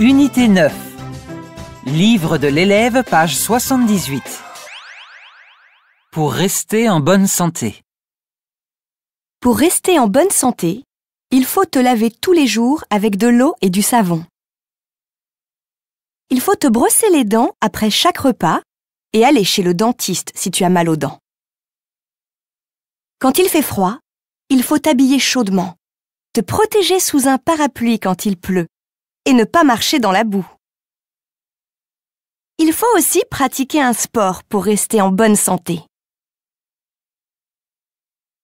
Unité 9. Livre de l'élève, page 78. Pour rester en bonne santé. Pour rester en bonne santé, il faut te laver tous les jours avec de l'eau et du savon. Il faut te brosser les dents après chaque repas et aller chez le dentiste si tu as mal aux dents. Quand il fait froid, il faut t'habiller chaudement, te protéger sous un parapluie quand il pleut et ne pas marcher dans la boue. Il faut aussi pratiquer un sport pour rester en bonne santé.